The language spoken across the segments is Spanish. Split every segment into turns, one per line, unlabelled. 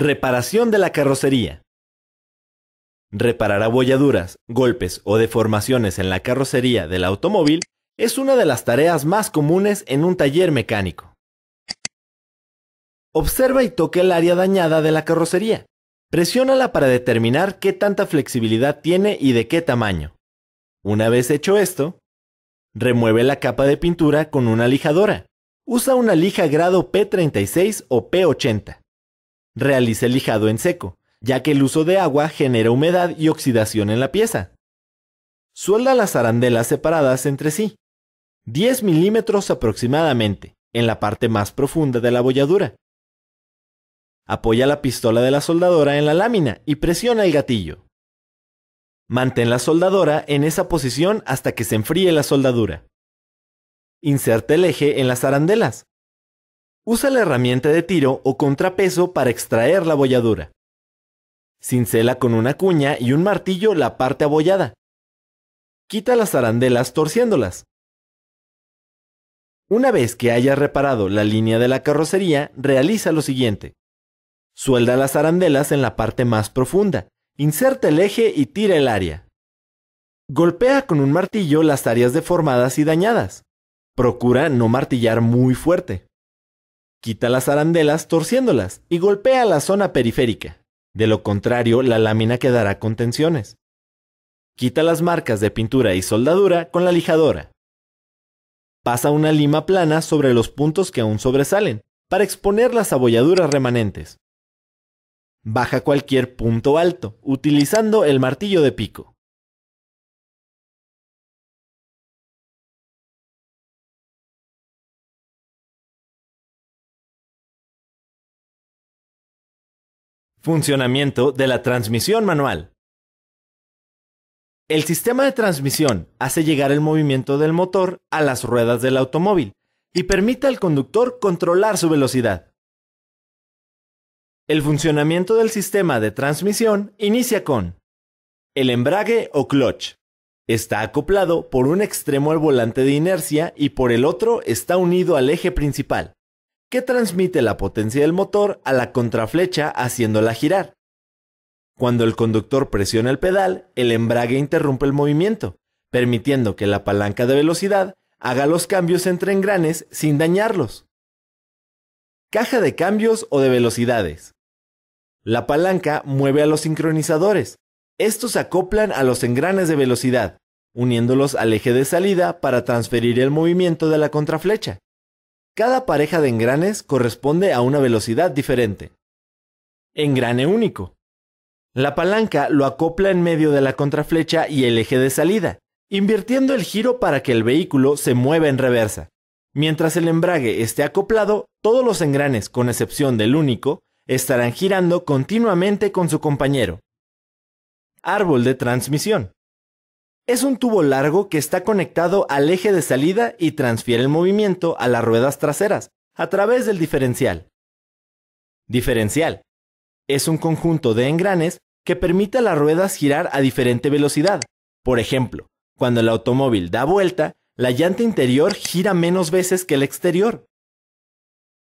Reparación de la carrocería. Reparar abolladuras,
golpes o deformaciones en la carrocería del automóvil es una de las tareas más comunes en un taller mecánico. Observa y toque el área dañada de la carrocería. Presiónala para determinar qué tanta flexibilidad tiene y de qué tamaño. Una vez hecho esto, remueve la capa de pintura con una lijadora. Usa una lija grado P36 o P80 realice el lijado en seco, ya que el uso de agua genera humedad y oxidación en la pieza. Suelda las arandelas separadas entre sí, 10 milímetros aproximadamente, en la parte más profunda de la bolladura. Apoya la pistola de la soldadora en la lámina y presiona el gatillo. Mantén la soldadora en esa posición hasta que se enfríe la soldadura. Inserte el eje en las arandelas, Usa la herramienta de tiro o contrapeso para extraer la abolladura. Cincela con una cuña y un martillo la parte abollada. Quita las arandelas torciéndolas. Una vez que hayas reparado la línea de la carrocería, realiza lo siguiente. Suelda las arandelas en la parte más profunda, inserta el eje y tira el área. Golpea con un martillo las áreas deformadas y dañadas. Procura no martillar muy fuerte. Quita las arandelas torciéndolas y golpea la zona periférica. De lo contrario, la lámina quedará con tensiones. Quita las marcas de pintura y soldadura con la lijadora. Pasa una lima plana sobre los puntos que aún sobresalen, para exponer las abolladuras remanentes.
Baja cualquier punto alto, utilizando el martillo de pico. Funcionamiento de la transmisión manual.
El sistema de transmisión hace llegar el movimiento del motor a las ruedas del automóvil y permite al conductor controlar su velocidad. El funcionamiento del sistema de transmisión inicia con el embrague o clutch. Está acoplado por un extremo al volante de inercia y por el otro está unido al eje principal que transmite la potencia del motor a la contraflecha haciéndola girar. Cuando el conductor presiona el pedal, el embrague interrumpe el movimiento, permitiendo que la palanca de velocidad haga los cambios entre engranes sin dañarlos. Caja de cambios o de velocidades. La palanca mueve a los sincronizadores. Estos acoplan a los engranes de velocidad, uniéndolos al eje de salida para transferir el movimiento de la contraflecha. Cada pareja de engranes corresponde a una velocidad diferente. Engrane único. La palanca lo acopla en medio de la contraflecha y el eje de salida, invirtiendo el giro para que el vehículo se mueva en reversa. Mientras el embrague esté acoplado, todos los engranes, con excepción del único, estarán girando continuamente con su compañero. Árbol de transmisión. Es un tubo largo que está conectado al eje de salida y transfiere el movimiento a las ruedas traseras a través del diferencial. Diferencial. Es un conjunto de engranes que permite a las ruedas girar a diferente velocidad. Por ejemplo, cuando el automóvil da vuelta, la llanta interior gira menos veces que el exterior.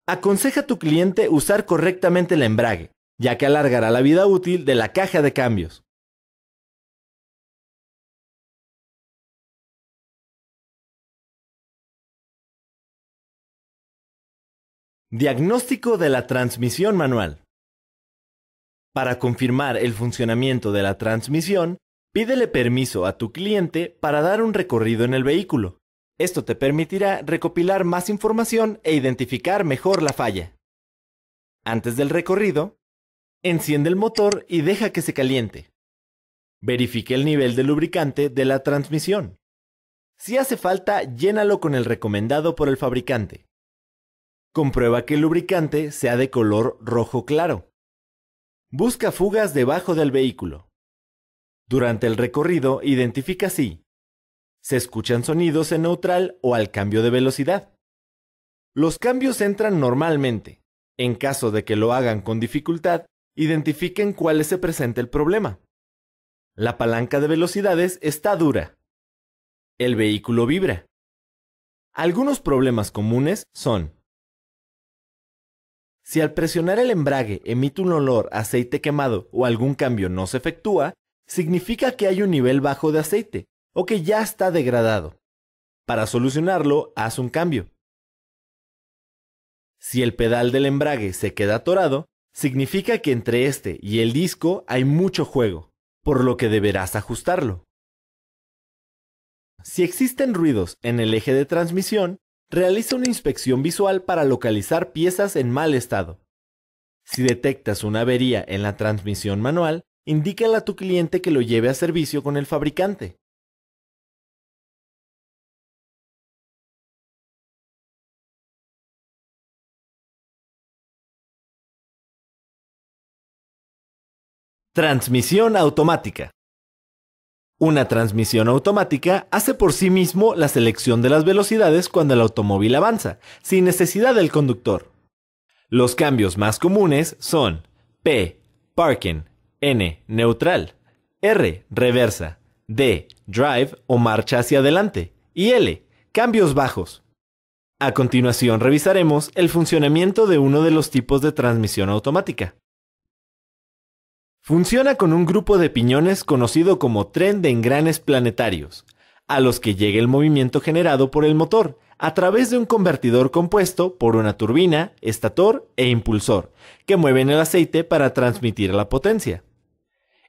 Aconseja a tu cliente usar correctamente el embrague,
ya que alargará la vida útil de la caja de cambios. Diagnóstico de la transmisión manual.
Para confirmar el funcionamiento de la transmisión, pídele permiso a tu cliente para dar un recorrido en el vehículo. Esto te permitirá recopilar más información e identificar mejor la falla. Antes del recorrido, enciende el motor y deja que se caliente. Verifique el nivel de lubricante de la transmisión. Si hace falta, llénalo con el recomendado por el fabricante. Comprueba que el lubricante sea de color rojo claro. Busca fugas debajo del vehículo. Durante el recorrido identifica si se escuchan sonidos en neutral o al cambio de velocidad. Los cambios entran normalmente. En caso de que lo hagan con dificultad, identifiquen cuáles se presenta el problema. La palanca de velocidades está dura. El vehículo vibra. Algunos problemas comunes son si al presionar el embrague emite un olor a aceite quemado o algún cambio no se efectúa, significa que hay un nivel bajo de aceite o que ya está degradado. Para solucionarlo, haz un cambio. Si el pedal del embrague se queda atorado, significa que entre este y el disco hay mucho juego, por lo que deberás ajustarlo. Si existen ruidos en el eje de transmisión, realiza una inspección visual para localizar piezas en mal estado. Si detectas una avería en la transmisión manual, indícala a tu cliente que lo lleve a servicio con el
fabricante. Transmisión automática.
Una transmisión automática hace por sí mismo la selección de las velocidades cuando el automóvil avanza, sin necesidad del conductor. Los cambios más comunes son P, parking, N, neutral, R, reversa, D, drive o marcha hacia adelante, y L, cambios bajos. A continuación revisaremos el funcionamiento de uno de los tipos de transmisión automática. Funciona con un grupo de piñones conocido como tren de engranes planetarios, a los que llega el movimiento generado por el motor, a través de un convertidor compuesto por una turbina, estator e impulsor, que mueven el aceite para transmitir la potencia.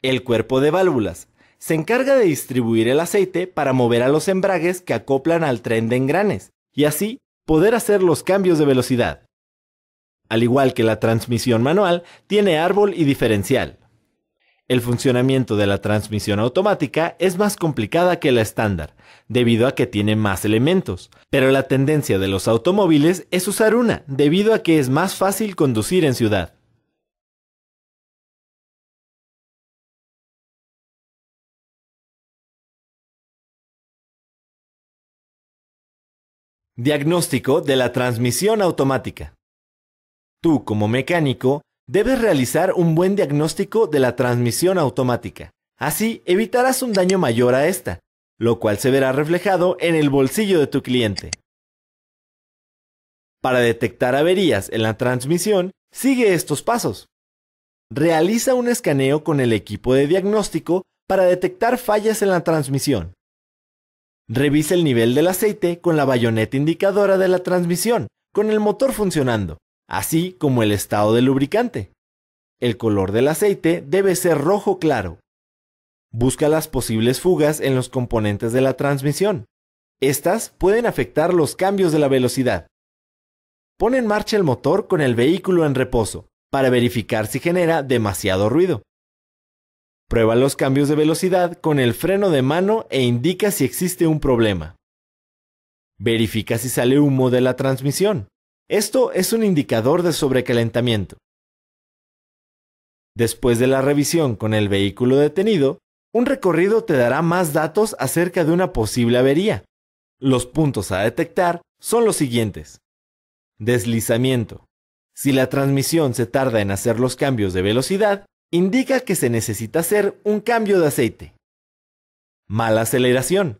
El cuerpo de válvulas se encarga de distribuir el aceite para mover a los embragues que acoplan al tren de engranes, y así poder hacer los cambios de velocidad. Al igual que la transmisión manual, tiene árbol y diferencial, el funcionamiento de la transmisión automática es más complicada que la estándar, debido a que tiene más elementos, pero la tendencia de los
automóviles es usar una, debido a que es más fácil conducir en ciudad. Diagnóstico de la transmisión automática. Tú como mecánico Debes
realizar un buen diagnóstico de la transmisión automática. Así evitarás un daño mayor a esta, lo cual se verá reflejado en el bolsillo de tu cliente. Para detectar averías en la transmisión, sigue estos pasos. Realiza un escaneo con el equipo de diagnóstico para detectar fallas en la transmisión. Revisa el nivel del aceite con la bayoneta indicadora de la transmisión, con el motor funcionando así como el estado del lubricante. El color del aceite debe ser rojo claro. Busca las posibles fugas en los componentes de la transmisión. Estas pueden afectar los cambios de la velocidad. Pon en marcha el motor con el vehículo en reposo para verificar si genera demasiado ruido. Prueba los cambios de velocidad con el freno de mano e indica si existe un problema. Verifica si sale humo de la transmisión. Esto es un indicador de sobrecalentamiento. Después de la revisión con el vehículo detenido, un recorrido te dará más datos acerca de una posible avería. Los puntos a detectar son los siguientes. Deslizamiento. Si la transmisión se tarda en hacer los cambios de velocidad, indica que se necesita hacer un cambio de aceite. Mala aceleración.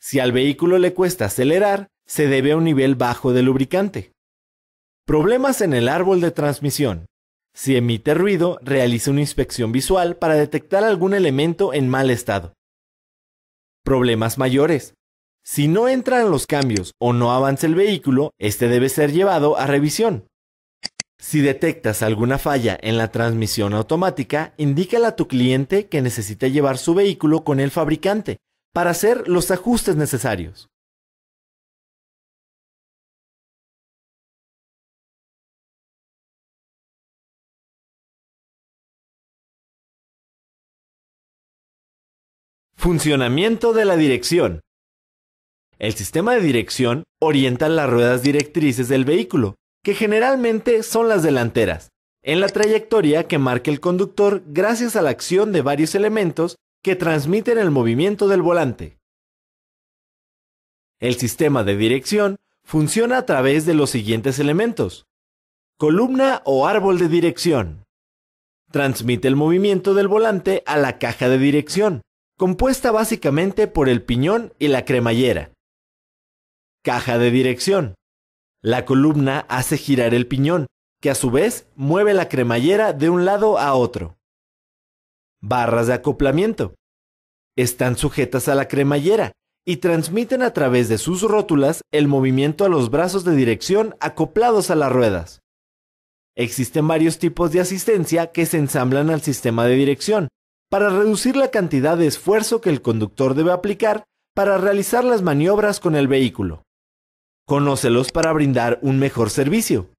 Si al vehículo le cuesta acelerar, se debe a un nivel bajo de lubricante. Problemas en el árbol de transmisión. Si emite ruido, realice una inspección visual para detectar algún elemento en mal estado. Problemas mayores. Si no entran los cambios o no avanza el vehículo, este debe ser llevado a revisión. Si detectas alguna falla en la transmisión automática, indícale a tu cliente que necesite llevar su vehículo con el fabricante
para hacer los ajustes necesarios. Funcionamiento de la dirección. El sistema de dirección orienta las ruedas
directrices del vehículo, que generalmente son las delanteras, en la trayectoria que marca el conductor gracias a la acción de varios elementos que transmiten el movimiento del volante. El sistema de dirección funciona a través de los siguientes elementos. Columna o árbol de dirección. Transmite el movimiento del volante a la caja de dirección, compuesta básicamente por el piñón y la cremallera. Caja de dirección. La columna hace girar el piñón, que a su vez mueve la cremallera de un lado a otro. Barras de acoplamiento. Están sujetas a la cremallera y transmiten a través de sus rótulas el movimiento a los brazos de dirección acoplados a las ruedas. Existen varios tipos de asistencia que se ensamblan al sistema de dirección, para reducir la cantidad de esfuerzo que el conductor debe aplicar para realizar las maniobras con el vehículo. Conócelos para
brindar un mejor servicio.